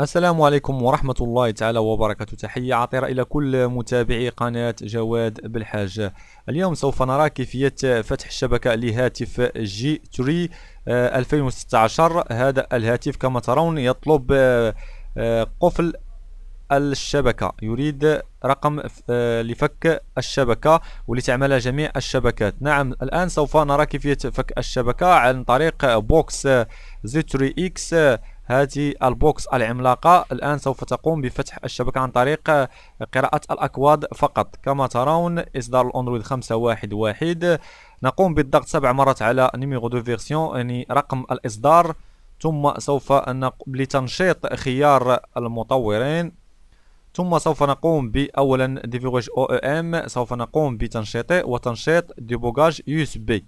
السلام عليكم ورحمة الله تعالى وبركاته تحية عطرة إلى كل متابعي قناة جواد بالحاجة اليوم سوف نرى كيفية فتح الشبكة لهاتف جي 3 2016 هذا الهاتف كما ترون يطلب آه، آه، قفل الشبكة يريد رقم آه، لفك الشبكة ولتعمل جميع الشبكات نعم الآن سوف نرى كيفية فك الشبكة عن طريق بوكس z تري إكس هذه البوكس العملاقة الآن سوف تقوم بفتح الشبكة عن طريق آه، قراءة الأكواد فقط كما ترون إصدار الأندرويد 5.1.1 نقوم بالضغط سبع مرات على نيميرو دو فيرسيون يعني رقم الإصدار ثم سوف نقوم لتنشيط خيار المطورين ثم سوف نقوم بأولا ديفيغوج او ام سوف نقوم بتنشيطه وتنشيط ديبوغاج يو اس بي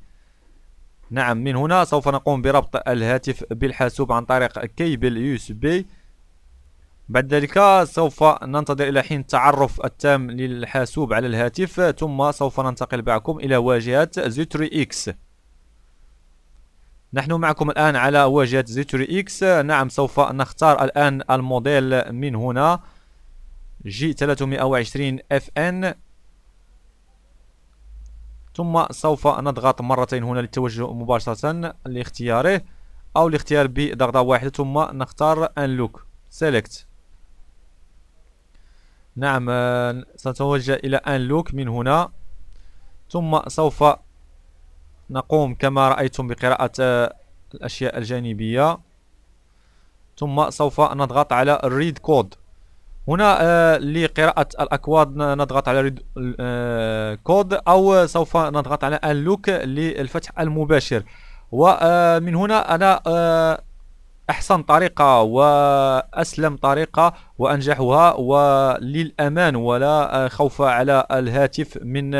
نعم من هنا سوف نقوم بربط الهاتف بالحاسوب عن طريق كيبل يو اس بي بعد ذلك سوف ننتظر إلى حين التعرف التام للحاسوب على الهاتف ثم سوف ننتقل معكم إلى واجهة زيتري إكس نحن معكم الآن على واجهة زيتري إكس نعم سوف نختار الآن الموديل من هنا جي 320 اف ان ثم سوف نضغط مرتين هنا للتوجه مباشرة لاختياره أو الاختيار بضغطة واحدة ثم نختار لوك سيلكت نعم سنتوجه إلى لوك من هنا ثم سوف نقوم كما رأيتم بقراءة الأشياء الجانبية ثم سوف نضغط على Read Code هنا آه، لقراءة الأكواد نضغط على كود آه، أو سوف نضغط على لوك للفتح المباشر ومن آه، هنا أنا أحسن طريقة وأسلم طريقة وأنجحها وللأمان ولا خوف على الهاتف من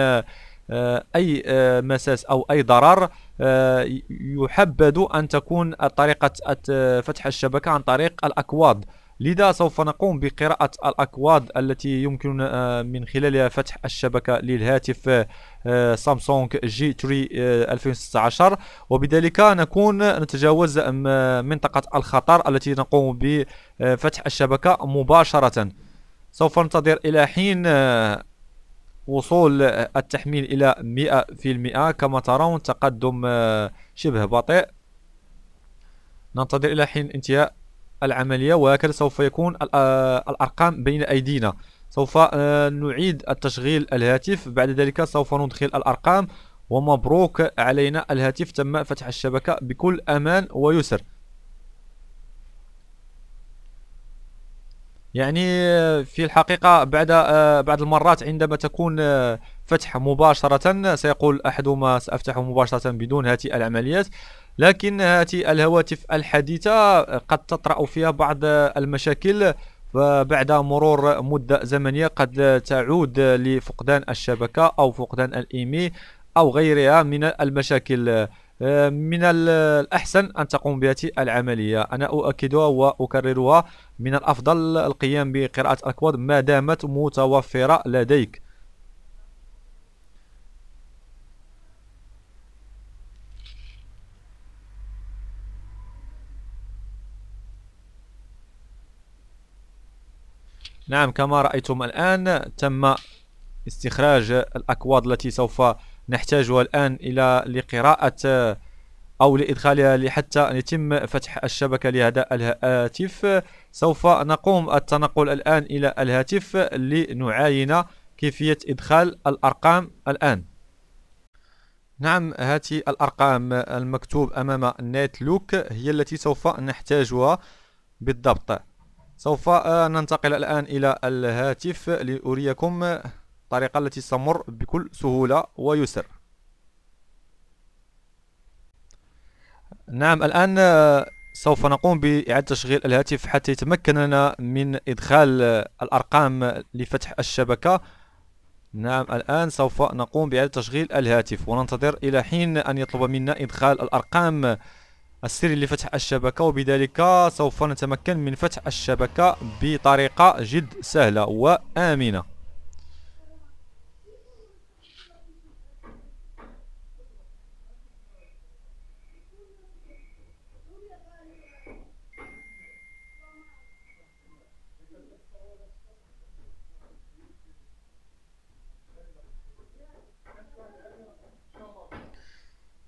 أي مساس أو أي ضرر يحبذ أن تكون طريقة فتح الشبكة عن طريق الأكواد لذا سوف نقوم بقراءة الأكواد التي يمكن آه، من خلالها فتح الشبكة للهاتف آه، سامسونج جي 3 2016 آه، وبذلك نكون نتجاوز منطقة الخطر التي نقوم بفتح الشبكة مباشرة سوف ننتظر إلى حين وصول التحميل إلى 100% كما ترون تقدم شبه بطيء ننتظر إلى حين انتهاء العملية وهكذا سوف يكون آه، الأرقام بين أيدينا سوف آه، نعيد التشغيل الهاتف بعد ذلك سوف ندخل الأرقام ومبروك علينا الهاتف تم فتح الشبكة بكل أمان ويسر يعني آه، في الحقيقة بعد بعض المرات عندما تكون فتح مباشرة سيقول أحدهما سأفتح مباشرة بدون هذه العمليات لكن هذه الهواتف الحديثة قد تطرأ فيها بعض المشاكل فبعد مرور مدة زمنية قد تعود لفقدان الشبكة أو فقدان الإيمي أو غيرها من المشاكل من الأحسن أن تقوم بهذه العملية أنا أؤكدها وأكررها من الأفضل القيام بقراءة الأكواد ما دامت متوفرة لديك نعم كما رأيتم الآن تم استخراج الأكواد التي سوف نحتاجها الآن إلى لقراءة أو لإدخالها لحتى يتم فتح الشبكة لهذا الهاتف سوف نقوم التنقل الآن إلى الهاتف لنعاين كيفية إدخال الأرقام الآن نعم هاتي الأرقام المكتوب أمام نيت لوك هي التي سوف نحتاجها بالضبط سوف آه، ننتقل الآن إلى الهاتف لأريكم الطريقة التي ستمر بكل سهولة ويسر نعم الآن آه، سوف نقوم بإعادة تشغيل الهاتف حتى يتمكننا من إدخال آه، الأرقام لفتح الشبكة نعم الآن سوف نقوم بإعادة تشغيل الهاتف وننتظر إلى حين أن يطلب منا إدخال الأرقام السر لفتح الشبكة وبذلك سوف نتمكن من فتح الشبكة بطريقة جد سهلة وآمنة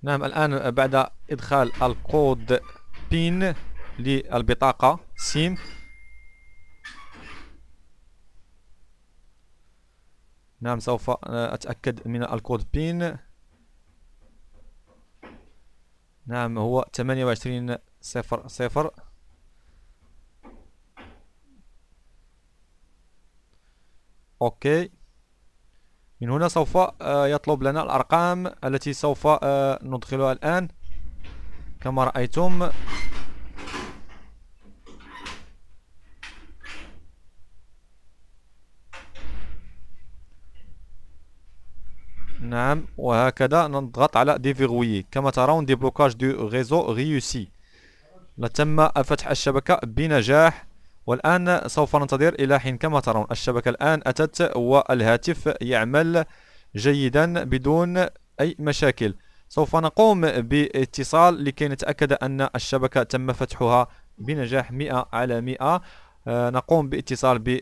نعم الآن بعد إدخال الكود بين للبطاقة سيم نعم سوف أتأكد من الكود بين نعم هو 28 صفر صفر اوكي من هنا سوف آه، يطلب لنا الأرقام التي سوف آه، ندخلها الآن كما رأيتم نعم وهكذا نضغط على ديفيغوي كما ترون ديبلوكاج دو ريزو ريوسي لتم فتح الشبكة بنجاح والآن سوف ننتظر إلى حين كما ترون الشبكة الآن أتت والهاتف يعمل جيدا بدون أي مشاكل سوف نقوم باتصال لكي نتأكد أن الشبكة تم فتحها بنجاح 100 على 100 آه، نقوم باتصال ب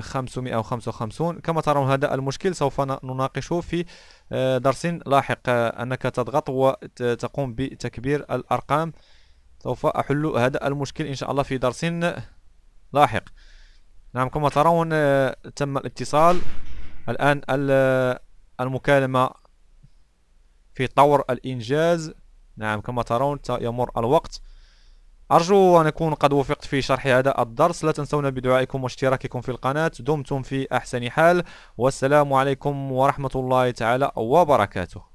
555 آه، كما ترون هذا المشكل سوف نناقشه في آه، درس لاحق أنك تضغط وتقوم بتكبير الأرقام سوف أحل هذا المشكل إن شاء الله في درس لاحق نعم كما ترون آه، تم الاتصال الآن آه، المكالمة في طور الإنجاز نعم كما ترون يمر الوقت أرجو أن أكون قد وفقت في شرح هذا الدرس لا تنسونا بدعائكم واشتراككم في القناة دمتم في أحسن حال والسلام عليكم ورحمة الله تعالى وبركاته